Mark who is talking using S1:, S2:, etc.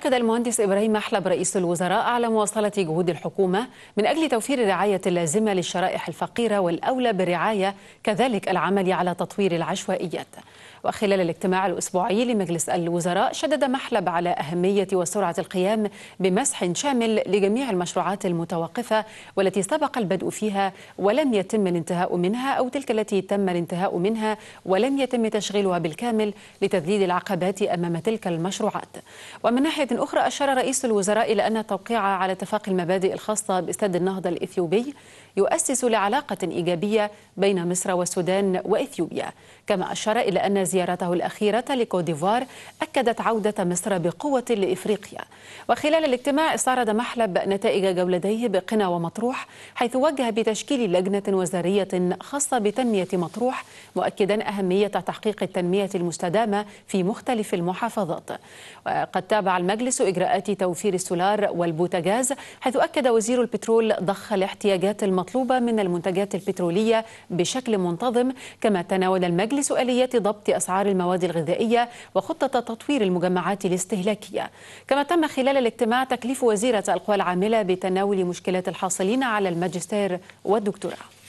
S1: أكد المهندس إبراهيم أحلب رئيس الوزراء على مواصلة جهود الحكومة من أجل توفير الرعاية اللازمة للشرائح الفقيرة والأولى بالرعاية كذلك العمل على تطوير العشوائيات وخلال الاجتماع الأسبوعي لمجلس الوزراء شدد محلب على أهمية وسرعة القيام بمسح شامل لجميع المشروعات المتوقفة والتي سبق البدء فيها ولم يتم الانتهاء منها أو تلك التي تم الانتهاء منها ولم يتم تشغيلها بالكامل لتذليل العقبات أمام تلك المشروعات ومن ناحية أخرى أشار رئيس الوزراء إلى أن التوقيع على اتفاق المبادئ الخاصة باستاد النهضة الإثيوبي يؤسس لعلاقة إيجابية بين مصر والسودان وإثيوبيا كما أشار إلى أن زيارته الأخيرة لكوديفوار أكدت عودة مصر بقوة لإفريقيا وخلال الاجتماع استعرض محلب نتائج جولتيه بقنا ومطروح حيث وجه بتشكيل لجنة وزارية خاصة بتنمية مطروح مؤكدا أهمية تحقيق التنمية المستدامة في مختلف المحافظات وقد تابع المجلس المجلس إجراءات توفير السولار والبوتاجاز حيث أكد وزير البترول ضخ الاحتياجات المطلوبة من المنتجات البترولية بشكل منتظم كما تناول المجلس آليات ضبط أسعار المواد الغذائية وخطة تطوير المجمعات الاستهلاكية كما تم خلال الاجتماع تكليف وزيرة القوى العاملة بتناول مشكلات الحاصلين على الماجستير والدكتوراه